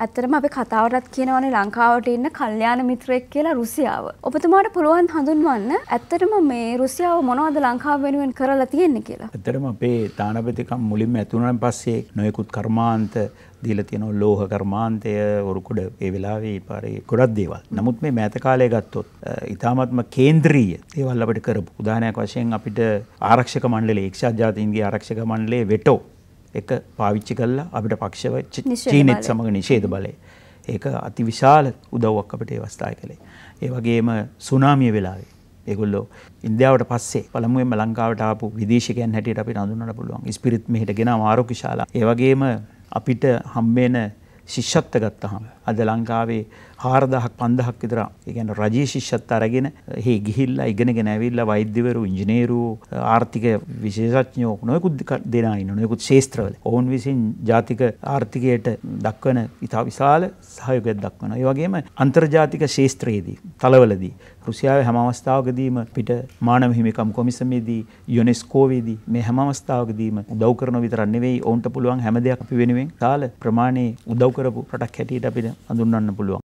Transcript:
ඇත්තරම අපි කතාවරත් කියනවනේ ලංකාවට ඉන්න කල්්‍යාන මිත්‍රයෙක් කියලා රුසියාව. ඔපතුමාට පුළුවන් හඳුන්වන්න ඇත්තරම මේ රුසියාව මොනවද ලංකාව වෙනුවෙන් කරලා තියෙන්නේ කියලා. ඇත්තරම අපේ තානපතිකම් මුලින්ම ඇතුණන් පස්සේ නොයෙකුත් කර්මාන්ත දීලා තියෙනවා ලෝහ කර්මාන්තය වරුකුඩ ඒ වෙලාවේ පාරේ ගොඩක් දේවල්. නමුත් මේ මෑත කාලය ගත්තොත් ඉතාමත්ම කේන්ද්‍රීය දේවල් අපිට කරපු. උදාහරණයක් වශයෙන් අපිට ආරක්ෂක මණ්ඩලයේ එක්සත් ජාතීන්ගේ ආරක්ෂක මණ්ඩලයේ වෙටෝ එක පාවිච්චි කල්ලා අපිට පක්ෂව චීනෙත් සමඟ නිශේද බලය. ඒක අති විශාල උදව්වක් අපට ඒවස්ථාය කළේ. ඒ වගේම සුනාමිය වෙලාවේ. ඒගොල්ලෝ ඉන්දියාවට පස්සේ පළමුුවෙන්ම ලංකාවට ආපු විදේශකයන් හැටියට අපි නඳුන්නට පුළුවන් ස්පිරිත් මෙහිට ගෙන ආරෝකිශාලා. ඒවගේම අපිට හම්බේන ශිෂ්ෂත්ත ගත්තහම අද ලංකාවේ 4000ක් 5000ක් විතර ඒ කියන්නේ රජයේ ශිෂ්‍යත්ව අරගෙන එහි ගිහිල්ලා ඉගෙනගෙන ඇවිල්ලා වෛද්‍යවරු ඉංජිනේරු ආර්ථික විශේෂඥයෝ නොයෙකුත් දෙනා ඉන්නවා නොයෙකුත් ශාස්ත්‍රවල ඔවුන් විසින් ජාතික ආර්ථිකයට දක්වන ඉතා විශාල සහයෝගයක් දක්වනවා ඒ වගේම අන්තර්ජාතික ශාස්ත්‍රයේදී තලවලදී රුසියාවේ හැම අවස්ථාවකදීම පිට මානව හිමිකම් කොමිසමේදී යුනෙස්කෝ වේදී මේ හැම අවස්ථාවකදීම උදව් කරන විතරක් නෙවෙයි ඔවුන්ට පුළුවන් හැම දෙයක් අපි වෙනුවෙන් කාල ප්‍රමාණයේ උදව් කරපු රටක් හැටියට අපිට හඳුන්වන්න පුළුවන්.